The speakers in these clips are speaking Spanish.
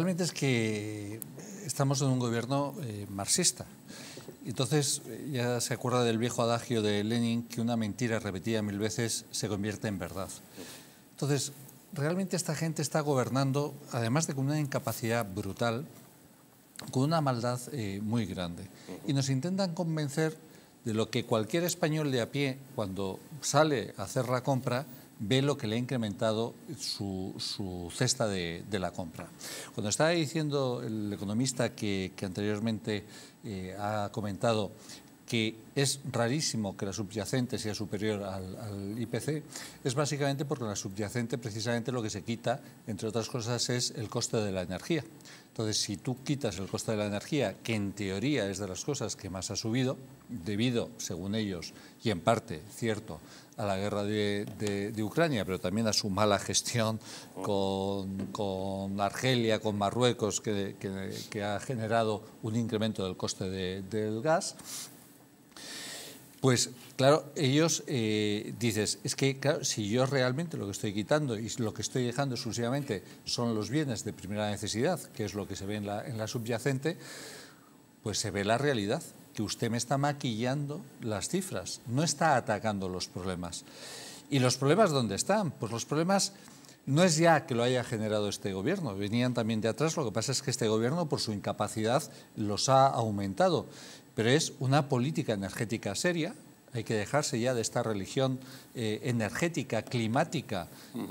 Realmente es que eh, estamos en un gobierno eh, marxista. Entonces eh, ya se acuerda del viejo adagio de Lenin que una mentira repetida mil veces se convierte en verdad. Entonces, realmente esta gente está gobernando, además de con una incapacidad brutal, con una maldad muy grande. Y nos intentan convencer de lo que cualquier español de a pie, cuando sale a hacer la compra, ve lo que le ha incrementado su, su cesta de, la compra. Cuando estaba diciendo el economista que, anteriormente eh, ha comentado que es rarísimo que la subyacente sea superior al, IPC, es básicamente porque la subyacente precisamente lo que se quita, entre otras cosas, es el coste de la energía. Entonces, si tú quitas el coste de la energía, que en teoría es de las cosas que más ha subido, debido, según ellos, y en parte, cierto, a la guerra de, Ucrania, pero también a su mala gestión con, Argelia, con Marruecos, que, ha generado un incremento del coste del gas, pues claro, ellos eh, dices, es que si yo realmente lo que estoy quitando y lo que estoy dejando exclusivamente son los bienes de primera necesidad, que es lo que se ve en la, en la subyacente, pues se ve la realidad, que usted me está maquillando las cifras, no está atacando los problemas. ¿Y los problemas dónde están? Pues los problemas no es ya que lo haya generado este gobierno, venían también de atrás, lo que pasa es que este gobierno por su incapacidad los ha aumentado pero es una política energética seria. Hay que dejarse ya de esta religión eh, energética, climática,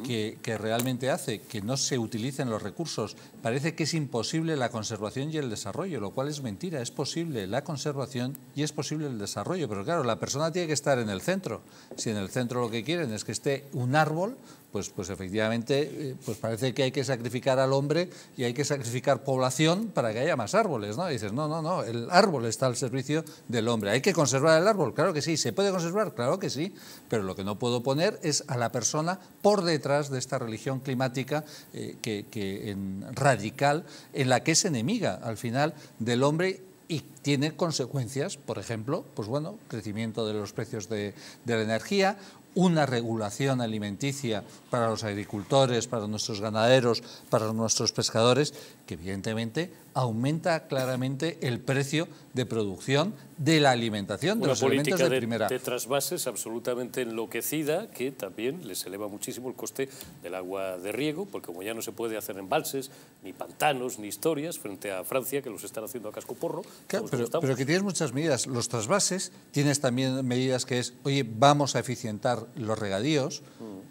que, realmente hace que no se utilicen los recursos. Parece que es imposible la conservación y el desarrollo, lo cual es mentira. Es posible la conservación y es posible el desarrollo. Pero claro, la persona tiene que estar en el centro. Si en el centro lo que quieren es que esté un árbol, pues, pues efectivamente eh, pues parece que hay que sacrificar al hombre y hay que sacrificar población para que haya más árboles, ¿no? dices, no, no, no, el árbol está al servicio del hombre. ¿Hay que conservar el árbol? Claro que sí. ¿Se puede conservar? Claro que sí. Pero lo que no puedo poner es a la persona por detrás de esta religión climática eh, que, que en, radical en la que es enemiga al final del hombre y tiene consecuencias, por ejemplo, pues bueno, crecimiento de los precios de, de la energía una regulación alimenticia para los agricultores, para nuestros ganaderos, para nuestros pescadores, que evidentemente aumenta claramente el precio de producción de la alimentación, de los alimentos de, primera. de trasvases absolutamente enloquecida que también les eleva muchísimo el coste del agua de riego, porque como ya no se puede hacer embalses, ni pantanos, ni historias, frente a Francia, que los están haciendo a casco porro. pero, pero que tienes muchas medidas. Los trasvases, tienes también medidas que es, oye, vamos a eficientar los regadíos,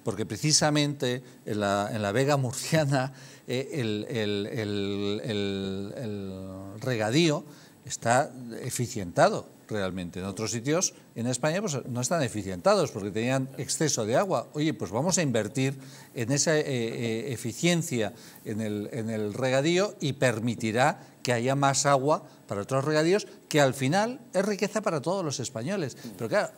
porque precisamente en la, vega murciana eh, el, regadío está eficientado realmente. En otros sitios en España pues, no están eficientados porque tenían exceso de agua. Oye, pues vamos a invertir en esa eh, eh, eficiencia en el, en el regadío y permitirá que haya más agua para otros regadíos, que al final es riqueza para todos los españoles. Pero claro,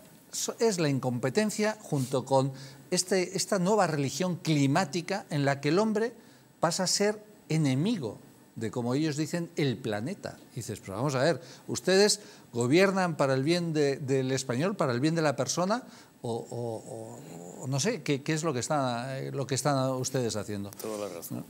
es la incompetencia junto con este, esta nueva religión climática en la que el hombre pasa a ser enemigo de, como ellos dicen, el planeta. dices, pero vamos a ver, ustedes gobiernan para el bien del español, para el bien de la persona, o, no sé, ¿qué, es lo que, están, eh, lo que están ustedes haciendo? Toda la razón.